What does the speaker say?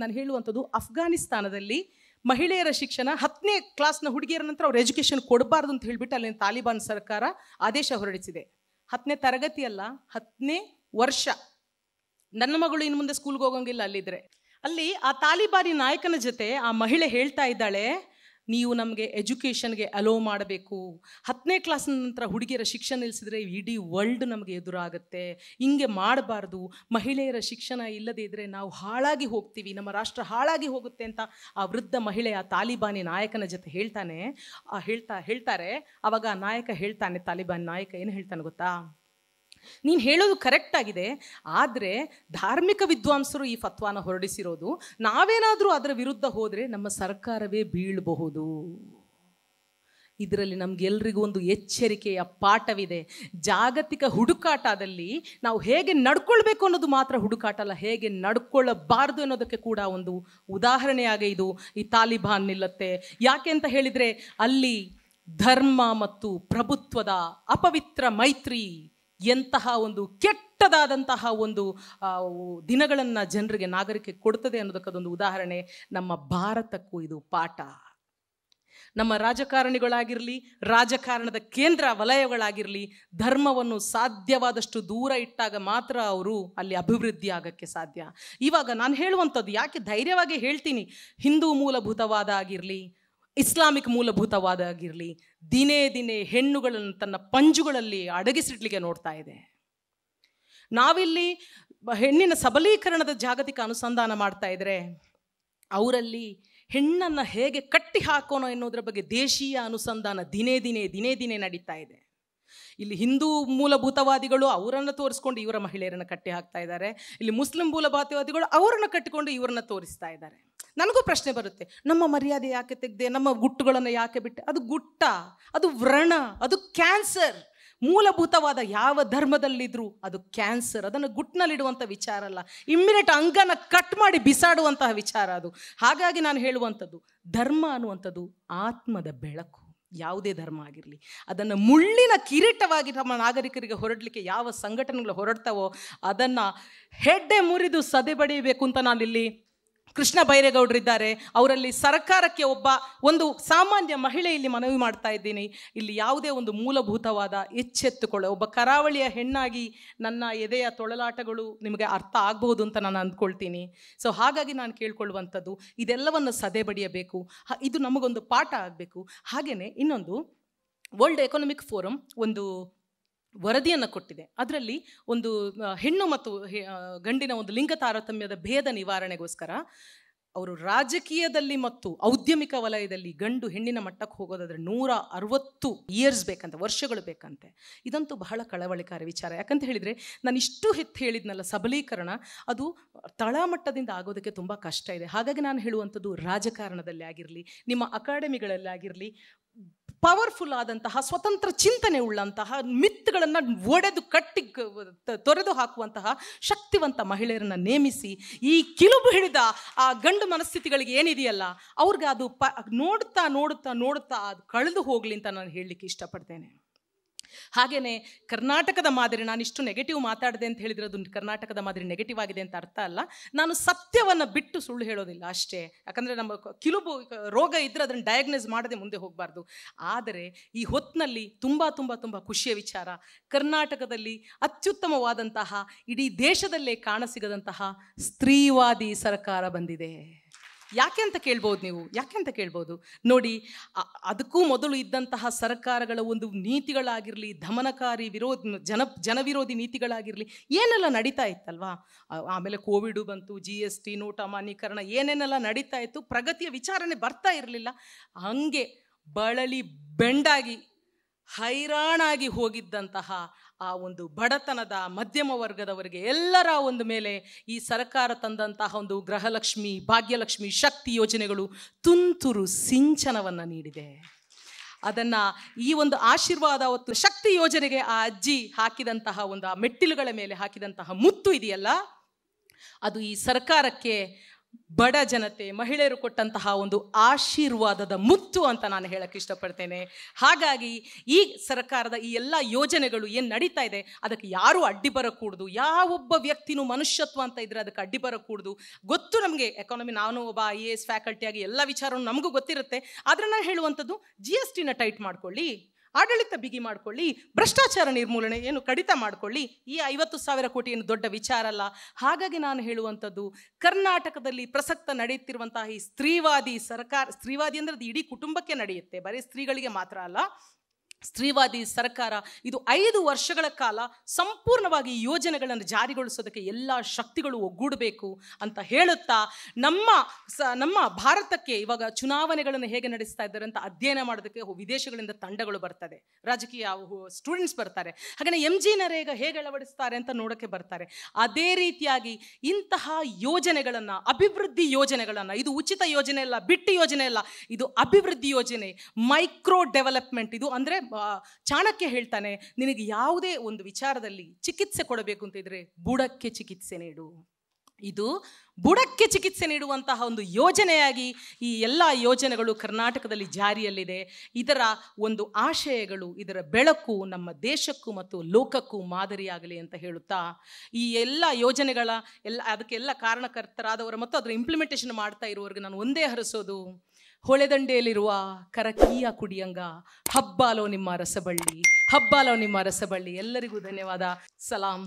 ನಾನು ಹೇಳುವಂಥದ್ದು ಅಫ್ಘಾನಿಸ್ತಾನದಲ್ಲಿ ಮಹಿಳೆಯರ ಶಿಕ್ಷಣ ಹತ್ತನೇ ಕ್ಲಾಸ್ನ ಹುಡುಗಿಯರ ನಂತರ ಅವ್ರ ಎಜುಕೇಷನ್ ಕೊಡಬಾರ್ದು ಅಂತ ಹೇಳಿಬಿಟ್ಟು ಅಲ್ಲಿನ ತಾಲಿಬಾನ್ ಸರ್ಕಾರ ಆದೇಶ ಹೊರಡಿಸಿದೆ ಹತ್ತನೇ ತರಗತಿಯಲ್ಲ ಹತ್ತನೇ ವರ್ಷ ನನ್ನ ಮಗಳು ಇನ್ನು ಮುಂದೆ ಸ್ಕೂಲ್ಗೆ ಹೋಗೋಂಗಿಲ್ಲ ಅಲ್ಲಿದ್ರೆ ಅಲ್ಲಿ ಆ ತಾಲಿಬಾನಿ ನಾಯಕನ ಜೊತೆ ಆ ಮಹಿಳೆ ಹೇಳ್ತಾ ಇದ್ದಾಳೆ ನೀವು ನಮಗೆ ಎಜುಕೇಷನ್ಗೆ ಅಲೋ ಮಾಡಬೇಕು ಹತ್ತನೇ ಕ್ಲಾಸ್ ನಂತರ ಹುಡುಗಿಯರ ಶಿಕ್ಷಣ ನಿಲ್ಲಿಸಿದ್ರೆ ಇಡೀ ವರ್ಲ್ಡ್ ನಮಗೆ ಎದುರಾಗುತ್ತೆ ಹಿಂಗೆ ಮಾಡಬಾರ್ದು ಮಹಿಳೆಯರ ಶಿಕ್ಷಣ ಇಲ್ಲದೇ ಇದ್ದರೆ ನಾವು ಹಾಳಾಗಿ ಹೋಗ್ತೀವಿ ನಮ್ಮ ರಾಷ್ಟ್ರ ಹಾಳಾಗಿ ಹೋಗುತ್ತೆ ಅಂತ ಆ ವೃದ್ಧ ಮಹಿಳೆ ಆ ತಾಲಿಬಾನಿ ನಾಯಕನ ಜೊತೆ ಹೇಳ್ತಾನೆ ಹೇಳ್ತಾ ಹೇಳ್ತಾರೆ ಆವಾಗ ಆ ನಾಯಕ ಹೇಳ್ತಾನೆ ತಾಲಿಬಾನ್ ನಾಯಕ ಏನು ಹೇಳ್ತಾನೆ ಗೊತ್ತಾ ನೀನು ಹೇಳೋದು ಕರೆಕ್ಟ್ ಆಗಿದೆ ಆದರೆ ಧಾರ್ಮಿಕ ವಿದ್ವಾಂಸರು ಈ ಫತ್ವಾನ ಹೊರಡಿಸಿರೋದು ನಾವೇನಾದರೂ ಅದರ ವಿರುದ್ಧ ಹೋದರೆ ನಮ್ಮ ಸರ್ಕಾರವೇ ಬೀಳಬಹುದು ಇದರಲ್ಲಿ ನಮ್ಗೆಲ್ರಿಗೂ ಒಂದು ಎಚ್ಚರಿಕೆಯ ಪಾಠವಿದೆ ಜಾಗತಿಕ ಹುಡುಕಾಟದಲ್ಲಿ ನಾವು ಹೇಗೆ ನಡ್ಕೊಳ್ಬೇಕು ಅನ್ನೋದು ಮಾತ್ರ ಹುಡುಕಾಟ ಅಲ್ಲ ಹೇಗೆ ನಡ್ಕೊಳ್ಳಬಾರ್ದು ಅನ್ನೋದಕ್ಕೆ ಕೂಡ ಒಂದು ಉದಾಹರಣೆಯಾಗಿ ಇದು ಈ ತಾಲಿಬಾನ್ ನಿಲ್ಲತ್ತೆ ಯಾಕೆ ಅಂತ ಹೇಳಿದರೆ ಅಲ್ಲಿ ಧರ್ಮ ಮತ್ತು ಪ್ರಭುತ್ವದ ಅಪವಿತ್ರ ಮೈತ್ರಿ ಎಂತಹ ಒಂದು ಕೆಟ್ಟದಾದಂತಹ ಒಂದು ದಿನಗಳನ್ನು ಜನರಿಗೆ ನಾಗರಿಕ ಕೊಡ್ತದೆ ಅನ್ನೋದಕ್ಕದೊಂದು ಉದಾಹರಣೆ ನಮ್ಮ ಭಾರತಕ್ಕೂ ಇದು ಪಾಠ ನಮ್ಮ ರಾಜಕಾರಣಿಗಳಾಗಿರಲಿ ರಾಜಕಾರಣದ ಕೇಂದ್ರ ವಲಯಗಳಾಗಿರಲಿ ಧರ್ಮವನ್ನು ಸಾಧ್ಯವಾದಷ್ಟು ದೂರ ಇಟ್ಟಾಗ ಮಾತ್ರ ಅವರು ಅಲ್ಲಿ ಅಭಿವೃದ್ಧಿ ಆಗೋಕ್ಕೆ ಸಾಧ್ಯ ಇವಾಗ ನಾನು ಹೇಳುವಂಥದ್ದು ಯಾಕೆ ಧೈರ್ಯವಾಗಿ ಹೇಳ್ತೀನಿ ಹಿಂದೂ ಮೂಲಭೂತವಾದ ಆಗಿರಲಿ ಇಸ್ಲಾಮಿಕ್ ಮೂಲಭೂತವಾದ ಆಗಿರಲಿ ದಿನೇ ದಿನೇ ಹೆಣ್ಣುಗಳನ್ನು ತನ್ನ ಪಂಜುಗಳಲ್ಲಿ ಅಡಗಿಸಿಡ್ಲಿಕ್ಕೆ ನೋಡ್ತಾ ಇದೆ ನಾವಿಲ್ಲಿ ಹೆಣ್ಣಿನ ಸಬಲೀಕರಣದ ಜಾಗತಿಕ ಅನುಸಂಧಾನ ಮಾಡ್ತಾ ಇದ್ರೆ ಅವರಲ್ಲಿ ಹೆಣ್ಣನ್ನು ಹೇಗೆ ಕಟ್ಟಿ ಹಾಕೋಣ ಎನ್ನುವುದರ ಬಗ್ಗೆ ದೇಶೀಯ ಅನುಸಂಧಾನ ದಿನೇ ದಿನೇ ದಿನೇ ದಿನೇ ನಡೀತಾ ಇದೆ ಇಲ್ಲಿ ಹಿಂದೂ ಮೂಲಭೂತವಾದಿಗಳು ಅವರನ್ನು ತೋರಿಸ್ಕೊಂಡು ಇವರ ಮಹಿಳೆಯರನ್ನು ಕಟ್ಟಿ ಹಾಕ್ತಾ ಇದ್ದಾರೆ ಇಲ್ಲಿ ಮುಸ್ಲಿಂ ಮೂಲಭೂತವಾದಿಗಳು ಅವರನ್ನು ಕಟ್ಟಿಕೊಂಡು ಇವರನ್ನು ತೋರಿಸ್ತಾ ಇದ್ದಾರೆ ನನಗೂ ಪ್ರಶ್ನೆ ಬರುತ್ತೆ ನಮ್ಮ ಮರ್ಯಾದೆ ಯಾಕೆ ತೆಗೆದೆ ನಮ್ಮ ಗುಟ್ಟುಗಳನ್ನು ಯಾಕೆ ಬಿಟ್ಟೆ ಅದು ಗುಟ್ಟ ಅದು ವ್ರಣ ಅದು ಕ್ಯಾನ್ಸರ್ ಮೂಲಭೂತವಾದ ಯಾವ ಧರ್ಮದಲ್ಲಿದ್ರೂ ಅದು ಕ್ಯಾನ್ಸರ್ ಅದನ್ನು ಗುಟ್ನಲ್ಲಿಡುವಂಥ ವಿಚಾರ ಅಲ್ಲ ಇಮ್ಮಿಡಿಯೇಟ್ ಅಂಗನ ಕಟ್ ಮಾಡಿ ಬಿಸಾಡುವಂತಹ ವಿಚಾರ ಅದು ಹಾಗಾಗಿ ನಾನು ಹೇಳುವಂಥದ್ದು ಧರ್ಮ ಅನ್ನುವಂಥದ್ದು ಆತ್ಮದ ಬೆಳಕು ಯಾವುದೇ ಧರ್ಮ ಆಗಿರಲಿ ಅದನ್ನು ಮುಳ್ಳಿನ ಕಿರೀಟವಾಗಿ ನಮ್ಮ ನಾಗರಿಕರಿಗೆ ಹೊರಡಲಿಕ್ಕೆ ಯಾವ ಸಂಘಟನೆಗಳು ಹೊರಡ್ತಾವೋ ಅದನ್ನು ಹೆಡ್ಡೆ ಮುರಿದು ಸದೆ ಬಡಿಯಬೇಕು ಅಂತ ನಾನಿಲ್ಲಿ ಕೃಷ್ಣ ಬೈರೇಗೌಡರಿದ್ದಾರೆ ಅವರಲ್ಲಿ ಸರ್ಕಾರಕ್ಕೆ ಒಬ್ಬ ಒಂದು ಸಾಮಾನ್ಯ ಮಹಿಳೆ ಇಲ್ಲಿ ಮನವಿ ಮಾಡ್ತಾ ಇದ್ದೀನಿ ಇಲ್ಲಿ ಯಾವುದೇ ಒಂದು ಮೂಲಭೂತವಾದ ಎಚ್ಚೆತ್ತುಕೊಳ್ಳೋ ಒಬ್ಬ ಕರಾವಳಿಯ ಹೆಣ್ಣಾಗಿ ನನ್ನ ಎದೆಯ ತೊಳಲಾಟಗಳು ನಿಮಗೆ ಅರ್ಥ ಆಗಬಹುದು ಅಂತ ನಾನು ಅಂದ್ಕೊಳ್ತೀನಿ ಸೊ ಹಾಗಾಗಿ ನಾನು ಕೇಳ್ಕೊಳ್ಳುವಂಥದ್ದು ಇದೆಲ್ಲವನ್ನು ಸದೆ ಬಡಿಯಬೇಕು ಇದು ನಮಗೊಂದು ಪಾಠ ಆಗಬೇಕು ಹಾಗೆಯೇ ಇನ್ನೊಂದು ವರ್ಲ್ಡ್ ಎಕನಾಮಿಕ್ ಫೋರಮ್ ಒಂದು ವರದಿಯನ್ನು ಕೊಟ್ಟಿದೆ ಅದರಲ್ಲಿ ಒಂದು ಹೆಣ್ಣು ಮತ್ತು ಗಂಡಿನ ಒಂದು ಲಿಂಗ ತಾರತಮ್ಯದ ಭೇದ ನಿವಾರಣೆಗೋಸ್ಕರ ಅವರು ರಾಜಕೀಯದಲ್ಲಿ ಮತ್ತು ಔದ್ಯಮಿಕ ವಲಯದಲ್ಲಿ ಗಂಡು ಹೆಣ್ಣಿನ ಮಟ್ಟಕ್ಕೆ ಹೋಗೋದಾದರೆ ನೂರ ಅರವತ್ತು ಇಯರ್ಸ್ ಬೇಕಂತೆ ವರ್ಷಗಳು ಬೇಕಂತೆ ಇದಂತೂ ಬಹಳ ಕಳವಳಿಕಾರಿ ವಿಚಾರ ಯಾಕಂತ ಹೇಳಿದರೆ ನಾನು ಇಷ್ಟು ಹೆತ್ತು ಹೇಳಿದ್ನಲ್ಲ ಸಬಲೀಕರಣ ಅದು ತಳಮಟ್ಟದಿಂದ ಆಗೋದಕ್ಕೆ ತುಂಬ ಕಷ್ಟ ಇದೆ ಹಾಗಾಗಿ ನಾನು ಹೇಳುವಂಥದ್ದು ರಾಜಕಾರಣದಲ್ಲಿ ಆಗಿರಲಿ ನಿಮ್ಮ ಅಕಾಡೆಮಿಗಳಲ್ಲಾಗಿರಲಿ ಆಗಿರಲಿ ಪವರ್ಫುಲ್ ಆದಂತಹ ಸ್ವತಂತ್ರ ಚಿಂತನೆ ಉಳ್ಳಂತಹ ಮಿತ್ಗಳನ್ನು ಒಡೆದು ಕಟ್ಟಿ ತೊರೆದು ಹಾಕುವಂತಹ ಶಕ್ತಿವಂತ ಮಹಿಳೆಯರನ್ನು ನೇಮಿಸಿ ಈ ಕಿಲುಬು ಹಿಡಿದ ಆ ಗಂಡು ಮನಸ್ಥಿತಿಗಳಿಗೆ ಏನಿದೆಯಲ್ಲ ಅವ್ರಿಗೆ ಅದು ಪ ನೋಡ್ತಾ ನೋಡುತ್ತಾ ನೋಡುತ್ತಾ ಅದು ಕಳೆದು ಹೋಗಲಿ ಅಂತ ನಾನು ಹೇಳಲಿಕ್ಕೆ ಇಷ್ಟಪಡ್ತೇನೆ ಹಾಗೆಯೇ ಕರ್ನಾಟಕದ ಮಾದರಿ ನಾನು ಇಷ್ಟು ನೆಗೆಟಿವ್ ಮಾತಾಡಿದೆ ಅಂತ ಹೇಳಿದರೆ ಅದು ಕರ್ನಾಟಕದ ಮಾದರಿ ನೆಗೆಟಿವ್ ಆಗಿದೆ ಅಂತ ಅರ್ಥ ಅಲ್ಲ ನಾನು ಸತ್ಯವನ್ನು ಬಿಟ್ಟು ಸುಳ್ಳು ಹೇಳೋದಿಲ್ಲ ಅಷ್ಟೇ ಯಾಕಂದರೆ ನಮ್ಮ ಕಿಲುಬು ರೋಗ ಇದ್ದರೆ ಅದನ್ನು ಡಯಾಗ್ನೈಸ್ ಮಾಡದೆ ಮುಂದೆ ಹೋಗಬಾರ್ದು ಆದರೆ ಈ ಹೊತ್ತಿನಲ್ಲಿ ತುಂಬ ತುಂಬ ತುಂಬ ಖುಷಿಯ ವಿಚಾರ ಕರ್ನಾಟಕದಲ್ಲಿ ಅತ್ಯುತ್ತಮವಾದಂತಹ ಇಡೀ ದೇಶದಲ್ಲೇ ಕಾಣಸಿಗದಂತಹ ಸ್ತ್ರೀವಾದಿ ಸರ್ಕಾರ ಬಂದಿದೆ ಯಾಕೆ ಅಂತ ಕೇಳ್ಬೋದು ನೀವು ಯಾಕೆ ಅಂತ ಕೇಳ್ಬೋದು ನೋಡಿ ಅದಕ್ಕೂ ಮೊದಲು ಇದ್ದಂತಹ ಸರ್ಕಾರಗಳ ಒಂದು ನೀತಿಗಳಾಗಿರಲಿ ಧಮನಕಾರಿ ವಿರೋಧ ಜನ ಜನವಿರೋಧಿ ನೀತಿಗಳಾಗಿರಲಿ ಏನೆಲ್ಲ ನಡೀತಾ ಇತ್ತಲ್ವಾ ಆಮೇಲೆ ಕೋವಿಡು ಬಂತು ಜಿ ಎಸ್ ಟಿ ನೋಟ ಅಮಾನ್ಯೀಕರಣ ಏನೇನೆಲ್ಲ ನಡೀತಾ ಇತ್ತು ಪ್ರಗತಿಯ ವಿಚಾರಣೆ ಬರ್ತಾ ಇರಲಿಲ್ಲ ಹಂಗೆ ಬಳಲಿ ಬೆಂಡಾಗಿ ಹೈರಾಣಾಗಿ ಹೋಗಿದ್ದಂತಹ ಆ ಒಂದು ಬಡತನದ ಮಧ್ಯಮ ವರ್ಗದವರಿಗೆ ಎಲ್ಲರ ಒಂದು ಮೇಲೆ ಈ ಸರ್ಕಾರ ತಂದಂತಹ ಒಂದು ಗೃಹಲಕ್ಷ್ಮಿ ಭಾಗ್ಯಲಕ್ಷ್ಮಿ ಶಕ್ತಿ ಯೋಜನೆಗಳು ತುಂತುರು ಸಿಂಚನವನ್ನು ನೀಡಿದೆ ಅದನ್ನು ಈ ಒಂದು ಆಶೀರ್ವಾದ ಹೊತ್ತು ಶಕ್ತಿ ಯೋಜನೆಗೆ ಆ ಅಜ್ಜಿ ಹಾಕಿದಂತಹ ಒಂದು ಆ ಮೆಟ್ಟಿಲುಗಳ ಮೇಲೆ ಹಾಕಿದಂತಹ ಮುತ್ತು ಇದೆಯಲ್ಲ ಅದು ಈ ಸರ್ಕಾರಕ್ಕೆ ಬಡ ಜನತೆ ಮಹಿಳೆಯರು ಕೊಟ್ಟಂತಹ ಒಂದು ಆಶೀರ್ವಾದದ ಮುತ್ತು ಅಂತ ನಾನು ಹೇಳಕ್ಕೆ ಇಷ್ಟಪಡ್ತೇನೆ ಹಾಗಾಗಿ ಈ ಸರ್ಕಾರದ ಈ ಎಲ್ಲ ಯೋಜನೆಗಳು ಏನು ನಡೀತಾ ಇದೆ ಅದಕ್ಕೆ ಯಾರೂ ಅಡ್ಡಿ ಬರಕೂಡ್ದು ಯಾವೊಬ್ಬ ವ್ಯಕ್ತಿನೂ ಮನುಷ್ಯತ್ವ ಅಂತ ಇದ್ರೆ ಅದಕ್ಕೆ ಅಡ್ಡಿ ಬರಕೂಡ್ದು ಗೊತ್ತು ನಮಗೆ ಎಕಾನಮಿ ನಾನು ಒಬ್ಬ ಐ ಎ ಎಸ್ ಫ್ಯಾಕಲ್ಟಿಯಾಗಿ ಎಲ್ಲ ವಿಚಾರವೂ ನಮಗೂ ಗೊತ್ತಿರುತ್ತೆ ಆದರೆ ನಾನು ಹೇಳುವಂಥದ್ದು ಜಿ ಎಸ್ ಟಿನ ಟೈಟ್ ಮಾಡ್ಕೊಳ್ಳಿ ಆಡಳಿತ ಬಿಗಿ ಮಾಡಿಕೊಳ್ಳಿ ಭ್ರಷ್ಟಾಚಾರ ನಿರ್ಮೂಲನೆ ಏನು ಕಡಿತ ಮಾಡಿಕೊಳ್ಳಿ ಈ ಐವತ್ತು ಸಾವಿರ ಕೋಟಿ ಏನು ದೊಡ್ಡ ವಿಚಾರ ಅಲ್ಲ ಹಾಗಾಗಿ ನಾನು ಹೇಳುವಂಥದ್ದು ಕರ್ನಾಟಕದಲ್ಲಿ ಪ್ರಸಕ್ತ ನಡೆಯುತ್ತಿರುವಂತಹ ಈ ಸ್ತ್ರೀವಾದಿ ಸರ್ಕಾರ ಸ್ತ್ರೀವಾದಿ ಅಂದರೆ ಅದು ಇಡೀ ಕುಟುಂಬಕ್ಕೆ ನಡೆಯುತ್ತೆ ಬರೀ ಸ್ತ್ರೀಗಳಿಗೆ ಮಾತ್ರ ಅಲ್ಲ ಸ್ತ್ರೀವಾದಿ ಸರ್ಕಾರ ಇದು ಐದು ವರ್ಷಗಳ ಕಾಲ ಸಂಪೂರ್ಣವಾಗಿ ಯೋಜನೆಗಳನ್ನು ಜಾರಿಗೊಳಿಸೋದಕ್ಕೆ ಎಲ್ಲ ಶಕ್ತಿಗಳು ಒಗ್ಗೂಡಬೇಕು ಅಂತ ಹೇಳುತ್ತಾ ನಮ್ಮ ಸ ನಮ್ಮ ಭಾರತಕ್ಕೆ ಇವಾಗ ಚುನಾವಣೆಗಳನ್ನು ಹೇಗೆ ನಡೆಸ್ತಾ ಇದ್ದಾರೆ ಅಂತ ಅಧ್ಯಯನ ಮಾಡೋದಕ್ಕೆ ವಿದೇಶಗಳಿಂದ ತಂಡಗಳು ಬರ್ತದೆ ರಾಜಕೀಯ ಸ್ಟೂಡೆಂಟ್ಸ್ ಬರ್ತಾರೆ ಹಾಗೆಯೇ ಎಂ ಜಿ ನರೇಗ ಹೇಗೆ ಅಳವಡಿಸ್ತಾರೆ ಅಂತ ನೋಡೋಕ್ಕೆ ಬರ್ತಾರೆ ಅದೇ ರೀತಿಯಾಗಿ ಇಂತಹ ಯೋಜನೆಗಳನ್ನು ಅಭಿವೃದ್ಧಿ ಯೋಜನೆಗಳನ್ನು ಇದು ಉಚಿತ ಯೋಜನೆ ಅಲ್ಲ ಬಿಟ್ಟು ಯೋಜನೆ ಅಲ್ಲ ಇದು ಅಭಿವೃದ್ಧಿ ಯೋಜನೆ ಮೈಕ್ರೋ ಡೆವಲಪ್ಮೆಂಟ್ ಇದು ಅಂದರೆ ಚಾಣಕ್ಯ ಹೇಳ್ತಾನೆ ನಿನಗೆ ಯಾವುದೇ ಒಂದು ವಿಚಾರದಲ್ಲಿ ಚಿಕಿತ್ಸೆ ಕೊಡಬೇಕು ಅಂತ ಇದ್ರೆ ಬುಡಕ್ಕೆ ಚಿಕಿತ್ಸೆ ನೀಡು ಇದು ಬುಡಕ್ಕೆ ಚಿಕಿತ್ಸೆ ನೀಡುವಂತಹ ಒಂದು ಯೋಜನೆಯಾಗಿ ಈ ಎಲ್ಲ ಯೋಜನೆಗಳು ಕರ್ನಾಟಕದಲ್ಲಿ ಜಾರಿಯಲ್ಲಿದೆ ಇದರ ಒಂದು ಆಶಯಗಳು ಇದರ ಬೆಳಕು ನಮ್ಮ ದೇಶಕ್ಕೂ ಮತ್ತು ಲೋಕಕ್ಕೂ ಮಾದರಿಯಾಗಲಿ ಅಂತ ಹೇಳುತ್ತಾ ಈ ಎಲ್ಲ ಯೋಜನೆಗಳ ಎಲ್ಲ ಅದಕ್ಕೆಲ್ಲ ಕಾರಣಕರ್ತರಾದವರು ಮತ್ತು ಅದರ ಇಂಪ್ಲಿಮೆಂಟೇಷನ್ ಮಾಡ್ತಾ ಇರುವವರಿಗೆ ನಾನು ಒಂದೇ ಹರಿಸೋದು ಹೊಳೆದಂಡೆಯಲ್ಲಿರುವ ಕರಕೀಯ ಕುಡಿಯಂಗ ಹಬ್ಬಾಲೋ ನಿಮ್ಮ ರಸಬಳ್ಳಿ ಹಬ್ಬಾಲೋ ನಿಮ್ಮ ರಸಬಳ್ಳಿ ಎಲ್ಲರಿಗೂ ಧನ್ಯವಾದ ಸಲಾಂ